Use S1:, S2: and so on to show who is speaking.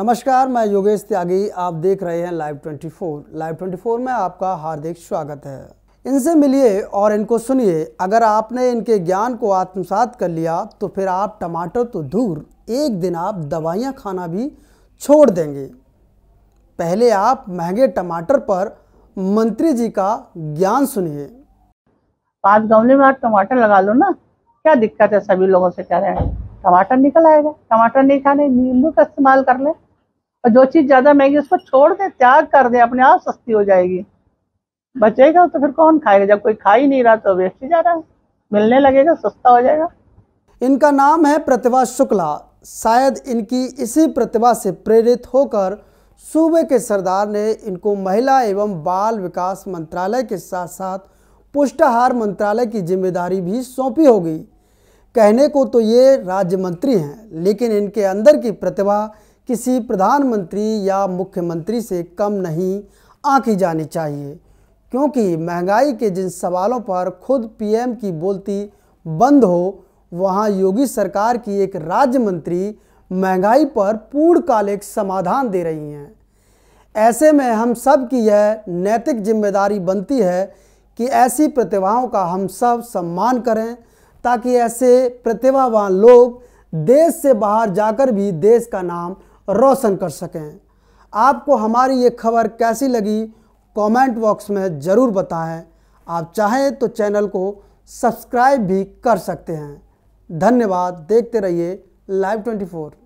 S1: नमस्कार मैं योगेश त्यागी आप देख रहे हैं लाइव 24 लाइव 24 में आपका हार्दिक स्वागत है इनसे मिलिए और इनको सुनिए अगर आपने इनके ज्ञान को आत्मसात कर लिया तो फिर आप टमाटर तो दूर एक दिन आप दवाइयाँ खाना भी छोड़ देंगे पहले आप महंगे टमाटर पर मंत्री
S2: जी का ज्ञान सुनिए पाँच गमले में आप टमाटर लगा लो ना क्या दिक्कत है सभी लोगों से कह रहे हैं टमाटर निकल आएगा टमाटर नहीं खाने नींबू का इस्तेमाल कर ले और जो चीज ज्यादा महंगी उसको छोड़ दे त्याग कर दे अपने आप सस्ती हो जाएगी बचेगा तो फिर कौन खाएगा जब कोई खा ही नहीं रहा तो वेस्ट ही जा रहा है मिलने लगेगा सस्ता हो
S1: जाएगा इनका नाम है प्रतिभा शुक्ला शायद इनकी इसी प्रतिभा से प्रेरित होकर सूबे के सरदार ने इनको महिला एवं बाल विकास मंत्रालय के साथ साथ पुष्टाहार मंत्रालय की जिम्मेदारी भी सौंपी होगी कहने को तो ये राज्य मंत्री हैं लेकिन इनके अंदर की प्रतिभा किसी प्रधानमंत्री या मुख्यमंत्री से कम नहीं आंकी जानी चाहिए क्योंकि महंगाई के जिन सवालों पर खुद पीएम की बोलती बंद हो वहां योगी सरकार की एक राज्य मंत्री महंगाई पर पूर्णकालिक समाधान दे रही हैं ऐसे में हम सब की यह नैतिक जिम्मेदारी बनती है कि ऐसी प्रतिभाओं का हम सब सम्मान करें ताकि ऐसे प्रतिभावान लोग देश से बाहर जाकर भी देश का नाम रोशन कर सकें आपको हमारी ये खबर कैसी लगी कमेंट बॉक्स में ज़रूर बताएं आप चाहें तो चैनल को सब्सक्राइब भी कर सकते हैं धन्यवाद देखते रहिए लाइव फोर